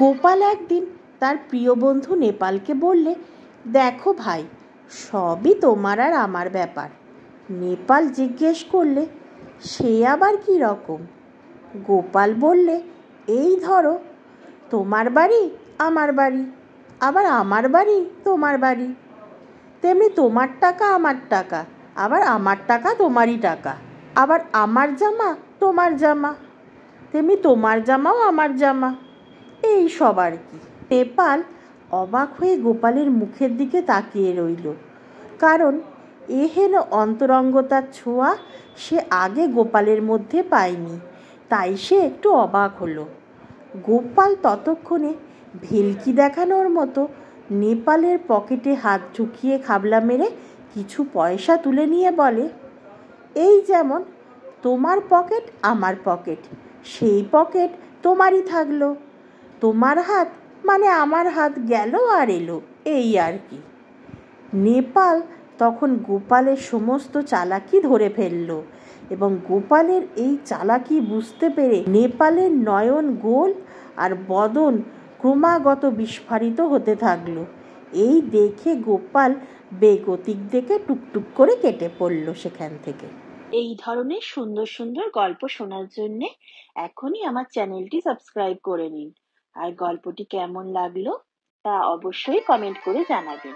গোপাল একদিন তার প্রিয় বন্ধু নেপালকে বললে দেখো ভাই সবই তোমার আর আমার ব্যাপার নেপাল জিজ্ঞেস করলে সে আবার কি রকম গোপাল বললে এই ধরো তোমার বাড়ি আমার বাড়ি আবার আমার বাড়ি তোমার বাড়ি তেমনি তোমার টাকা আমার টাকা আবার আমার টাকা তোমারই টাকা আবার আমার জামা তোমার জামা তেমনি তোমার জামাও আমার জামা এই সব আর কি পেপাল অবাক হয়ে গোপালের মুখের দিকে তাকিয়ে রইল কারণ এহেন অন্তরঙ্গতার ছোঁয়া সে আগে গোপালের মধ্যে পায়নি তাই সে একটু অবাক হলো গোপাল ততক্ষণে ভেলকি দেখানোর মতো নেপালের পকেটে হাত ঢুকিয়ে খাবলা মেরে কিছু পয়সা তুলে নিয়ে বলে এই যেমন তোমার পকেট আমার পকেট সেই পকেট তোমারই থাকলো তোমার হাত মানে আমার হাত গেল আর এলো এই আর কি নেপাল তখন গোপালের সমস্ত চালাকি ধরে ফেলল এবং গোপালের এই চালাকি বুঝতে পেরে নেপালের নয়ন গোল আর বদন ক্রমাগত বিস্ফারিত হতে থাকলো এই দেখে গোপাল বেগতিক দেখে টুকটুক করে কেটে পড়ল সেখান থেকে এই ধরনের সুন্দর সুন্দর গল্প শোনার জন্যে এখনই আমার চ্যানেলটি সাবস্ক্রাইব করে নিন আর গল্পটি কেমন লাগলো তা অবশ্যই কমেন্ট করে জানাবেন